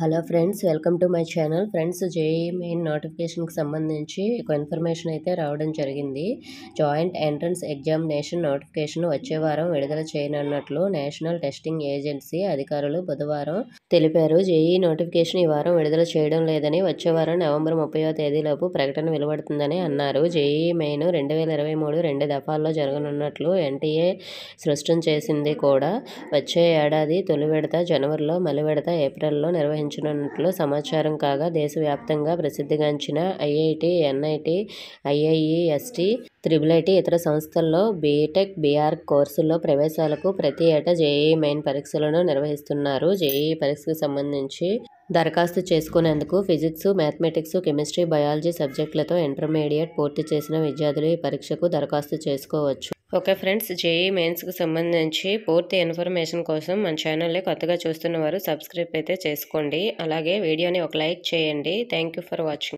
hello friends welcome to my channel friends JE main నోటిఫికేషన్కి సంబంధించి ఒక ఇన్ఫర్మేషన్ అయితే రావడం జరిగింది జాయింట్ ఎంట్రన్స్ ఎగ్జామినేషన్ నోటిఫికేషన్ వచ్చే వారం విడుదల చేయనున్నట్లు నేషనల్ టెస్టింగ్ ఏజెన్సీ అధికారులు బుధవారం తెలిపారు జేఈ నోటిఫికేషన్ ఈ వారం విడుదల చేయడం లేదని వచ్చే వారం నవంబర్ ముప్పయో తేదీలోపు ప్రకటన వెలువడుతుందని అన్నారు జేఈ మెయిన్ రెండు వేల ఇరవై మూడు రెండు దఫాల్లో జరగనున్నట్లు ఎన్టీఏ స్పష్టం చేసింది కూడా వచ్చే ఏడాది తొలి విడత జనవరిలో మలివిడత ఏప్రిల్లో నిర్వహించారు నిర్వహించనున్నట్లు సమాచారం కాగా దేశవ్యాప్తంగా ప్రసిద్ధిగాంచిన IIT NIT IIEST triple IT ఇతర సంస్థల్లో బీటెక్ బీఆర్ కోర్సుల్లో ప్రవేశాలకు ప్రతి ఏటా జేఈ మెయిన్ పరీక్షలను నిర్వహిస్తున్నారు జేఈ పరీక్షకు సంబంధించి దరఖాస్తు చేసుకునేందుకు ఫిజిక్స్ మ్యాథమెటిక్స్ కెమిస్ట్రీ బయాలజీ సబ్జెక్టులతో ఇంటర్మీడియట్ పూర్తి చేసిన విద్యార్థులు ఈ పరీక్షకు దరఖాస్తు చేసుకోవచ్చు ఓకే ఫ్రెండ్స్ జేఈ మెయిన్స్కి సంబంధించి పూర్తి ఇన్ఫర్మేషన్ కోసం మన ఛానల్ని కొత్తగా చూస్తున్నవారు సబ్స్క్రైబ్ అయితే చేసుకోండి అలాగే వీడియోని ఒక లైక్ చేయండి థ్యాంక్ ఫర్ వాచింగ్